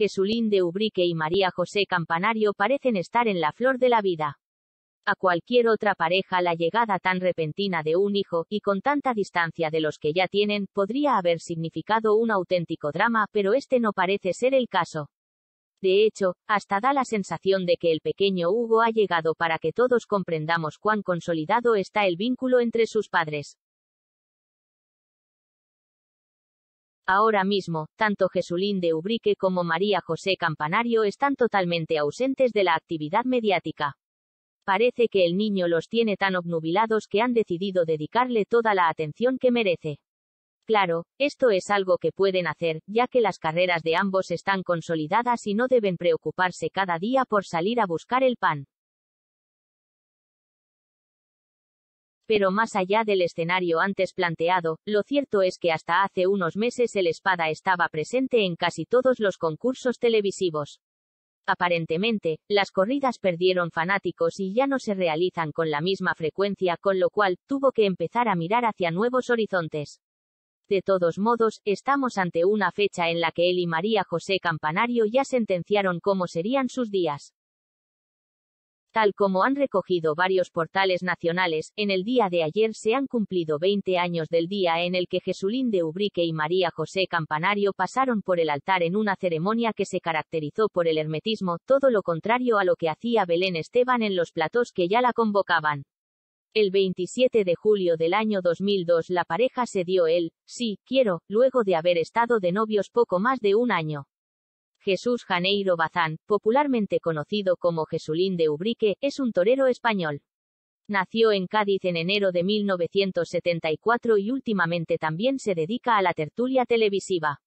Jesulín de Ubrique y María José Campanario parecen estar en la flor de la vida. A cualquier otra pareja la llegada tan repentina de un hijo, y con tanta distancia de los que ya tienen, podría haber significado un auténtico drama, pero este no parece ser el caso. De hecho, hasta da la sensación de que el pequeño Hugo ha llegado para que todos comprendamos cuán consolidado está el vínculo entre sus padres. Ahora mismo, tanto Jesulín de Ubrique como María José Campanario están totalmente ausentes de la actividad mediática. Parece que el niño los tiene tan obnubilados que han decidido dedicarle toda la atención que merece. Claro, esto es algo que pueden hacer, ya que las carreras de ambos están consolidadas y no deben preocuparse cada día por salir a buscar el pan. Pero más allá del escenario antes planteado, lo cierto es que hasta hace unos meses el espada estaba presente en casi todos los concursos televisivos. Aparentemente, las corridas perdieron fanáticos y ya no se realizan con la misma frecuencia, con lo cual, tuvo que empezar a mirar hacia nuevos horizontes. De todos modos, estamos ante una fecha en la que él y María José Campanario ya sentenciaron cómo serían sus días. Tal como han recogido varios portales nacionales, en el día de ayer se han cumplido 20 años del día en el que Jesulín de Ubrique y María José Campanario pasaron por el altar en una ceremonia que se caracterizó por el hermetismo, todo lo contrario a lo que hacía Belén Esteban en los platós que ya la convocaban. El 27 de julio del año 2002 la pareja se dio el, sí, quiero, luego de haber estado de novios poco más de un año. Jesús Janeiro Bazán, popularmente conocido como Jesulín de Ubrique, es un torero español. Nació en Cádiz en enero de 1974 y últimamente también se dedica a la tertulia televisiva.